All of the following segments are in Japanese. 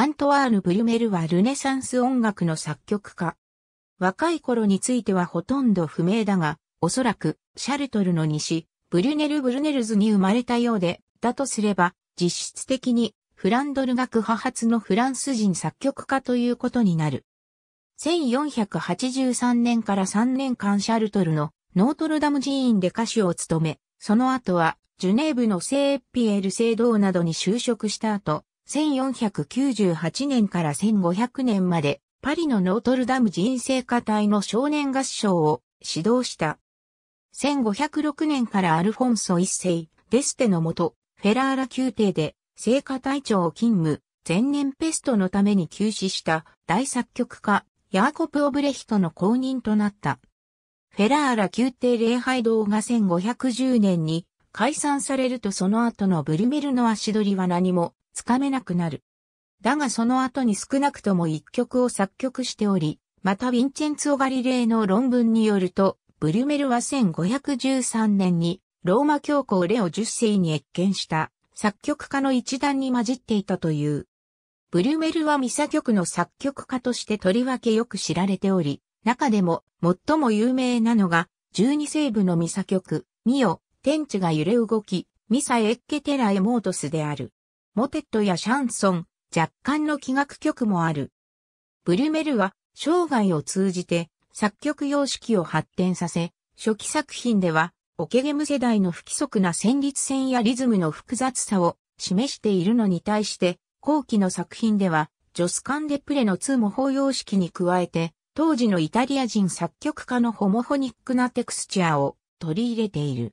アントワーヌ・ブリュメルはルネサンス音楽の作曲家。若い頃についてはほとんど不明だが、おそらくシャルトルの西、ブリュネル・ブルネルズに生まれたようで、だとすれば、実質的にフランドル学派発のフランス人作曲家ということになる。1483年から3年間シャルトルのノートルダム寺院で歌手を務め、その後はジュネーブの聖エッピエール聖堂などに就職した後、1498年から1500年まで、パリのノートルダム人生歌隊の少年合唱を指導した。1506年からアルフォンソ一世、デステのもと、フェラーラ宮廷で、聖歌隊長を勤務、前年ペストのために休止した大作曲家、ヤーコプ・オブレヒトの後任となった。フェラーラ宮廷礼拝堂が1510年に解散されるとその後のブルメルの足取りは何もつかめなくなる。だがその後に少なくとも一曲を作曲しており、またヴィンチェンツオ・ガリレイの論文によると、ブリュメルは1513年にローマ教皇レオ10世に越見した作曲家の一団に混じっていたという。ブリュメルはミサ曲の作曲家としてとりわけよく知られており、中でも最も有名なのが12世部のミサ曲、ミオ、天地が揺れ動き、ミサエッケテラエモートスである。モテットやシャンソン、若干の器楽曲もある。ブリュメルは生涯を通じて作曲様式を発展させ、初期作品では、オケゲム世代の不規則な旋律線やリズムの複雑さを示しているのに対して、後期の作品では、ジョスカンデプレの2模倣様式に加えて、当時のイタリア人作曲家のホモフォニックなテクスチャーを取り入れている。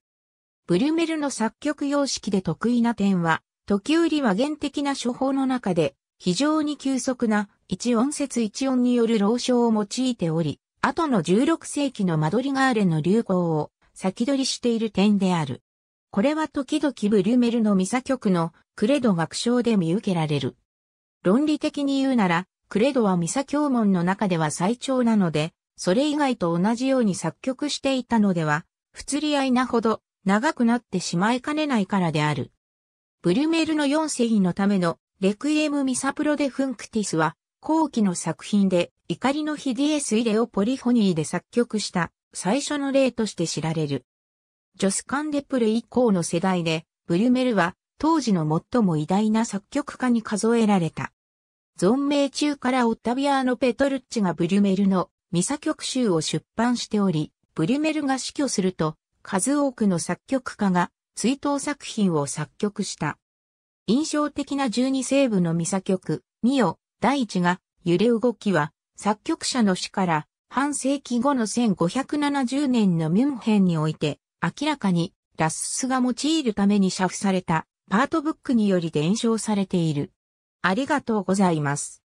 ブリュメルの作曲様式で得意な点は、時折和は原的な処方の中で、非常に急速な一音節一音による老章を用いており、後の16世紀のマドリガーレの流行を先取りしている点である。これは時々ブリュメルのミサ曲のクレド楽章で見受けられる。論理的に言うなら、クレドはミサ教門の中では最長なので、それ以外と同じように作曲していたのでは、不釣り合いなほど長くなってしまいかねないからである。ブリュメルの4世のためのレクイエム・ミサプロデ・フンクティスは、後期の作品で、怒りのヒディエス・イレオポリフォニーで作曲した最初の例として知られる。ジョス・カンデプル以降の世代で、ブリュメルは当時の最も偉大な作曲家に数えられた。存命中からオッタビアーノ・ペトルッチがブリュメルのミサ曲集を出版しており、ブリュメルが死去すると、数多くの作曲家が追悼作品を作曲した。印象的な12西部のミサ曲、ミオ、第一が、揺れ動きは、作曲者の死から半世紀後の1570年のミュンヘンにおいて、明らかにラッスが用いるために写付されたパートブックにより伝承されている。ありがとうございます。